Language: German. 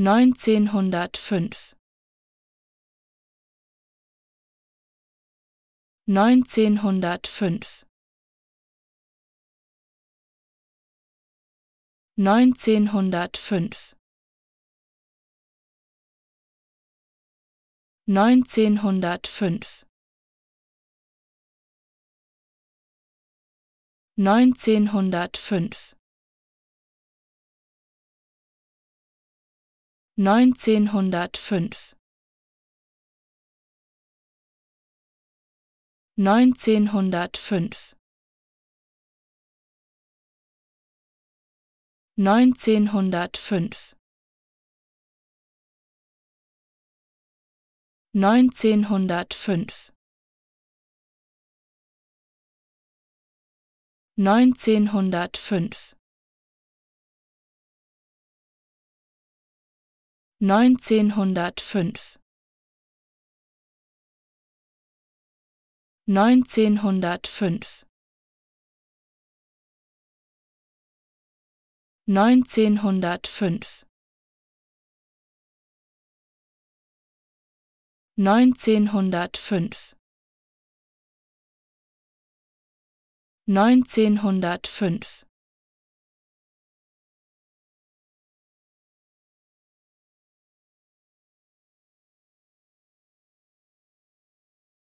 1905 1905 1905 1905 1905 1905 1905 1905 1905 1905 1905 1905 1905 1905 1905